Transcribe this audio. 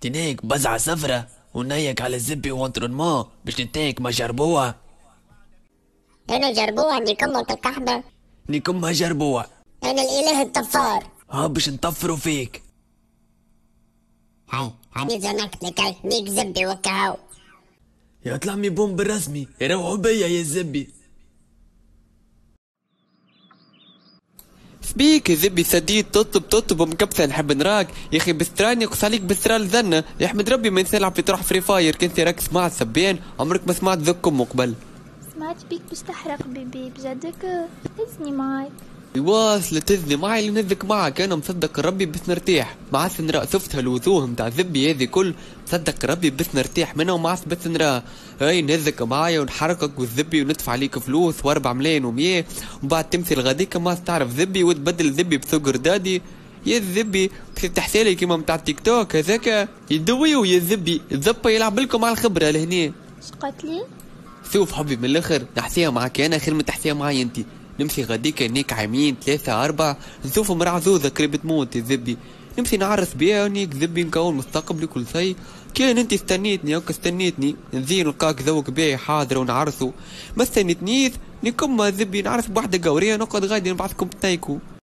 تنيك بزعة صفرة ونيك على الزبي وانترونمون باش نتاك ما جربوها أنا جربوها نيكم القحبة نيكم ما جربوها أنا الإله الطفار ها باش نطفروا فيك هاي هاني زنقت لك نيك زبي وكهو يا طلع مي بوم بالرسمي يروحوا بيا يا زبي بيك ذبي سديد تطب تطب ومكبسه نحب نراك يا اخي بستراني يقص عليك بستران يا احمد ربي ما نلعب في تروح فري فاير كنت راك سمعت سبين عمرك ما سمعت ذكم مقبل سمعت بيك بستحرق بيبي بجدك هزني مايك يواصل تذني معي اللي معك انا مصدق ربي بس نرتاح ما عاد نرى شفتها الوثوه نتاع الذبي هذي كل مصدق ربي بس نرتاح منها وما عاد بس نرى هاي نذك معايا ونحركك والذبي وندفع عليك فلوس واربع ملايين ومية وبعد تمثل غاديك ما تعرف ذبي وتبدل ذبي بثقر دادي يا الذبي فتحت حسالي كيما متاع التيك توك هذاك يدويو يا الذبي الذبة يلعب لكم على الخبرة لهنا شقتلي شوف حبي من الاخر نحسيها معك انا خير ما تحسيها معايا انتي نمشي غاديك هناك عامين ثلاثة أربعة نشوف مرا عزوزة قريب تموت الذبي نمشي نعرس بيها ونيك ذبي نكون مستقبل كل شيء كان انت استنيتني هكا استنيتني نزين نلقاك ذوق باهي حاضر ونعرسو ما استنيتنيش نكم ذبي نعرس بوحدة قورية نقعد غادي نبعثكم تايكو